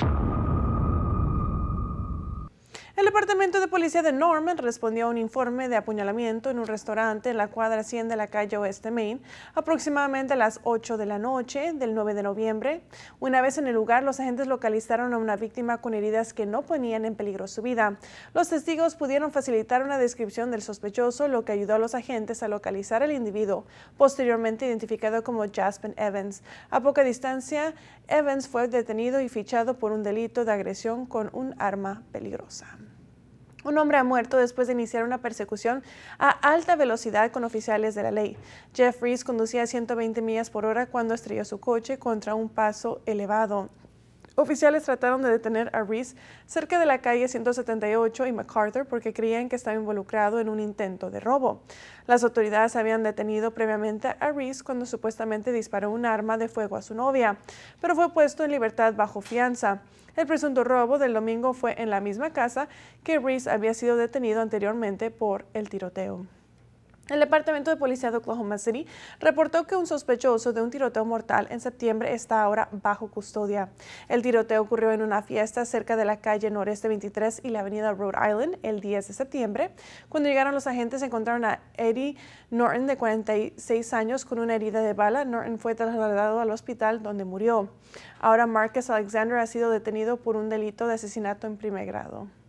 Thank you. El Departamento de Policía de Norman respondió a un informe de apuñalamiento en un restaurante en la cuadra 100 de la calle Oeste Main, aproximadamente a las 8 de la noche del 9 de noviembre. Una vez en el lugar, los agentes localizaron a una víctima con heridas que no ponían en peligro su vida. Los testigos pudieron facilitar una descripción del sospechoso, lo que ayudó a los agentes a localizar al individuo, posteriormente identificado como Jasper Evans. A poca distancia, Evans fue detenido y fichado por un delito de agresión con un arma peligrosa. Un hombre ha muerto después de iniciar una persecución a alta velocidad con oficiales de la ley. Jeffries conducía a 120 millas por hora cuando estrelló su coche contra un paso elevado. Oficiales trataron de detener a Reese cerca de la calle 178 y MacArthur porque creían que estaba involucrado en un intento de robo. Las autoridades habían detenido previamente a Reese cuando supuestamente disparó un arma de fuego a su novia, pero fue puesto en libertad bajo fianza. El presunto robo del domingo fue en la misma casa que Reese había sido detenido anteriormente por el tiroteo. El Departamento de Policía de Oklahoma City reportó que un sospechoso de un tiroteo mortal en septiembre está ahora bajo custodia. El tiroteo ocurrió en una fiesta cerca de la calle Noreste 23 y la avenida Rhode Island el 10 de septiembre. Cuando llegaron los agentes encontraron a Eddie Norton de 46 años con una herida de bala. Norton fue trasladado al hospital donde murió. Ahora Marcus Alexander ha sido detenido por un delito de asesinato en primer grado.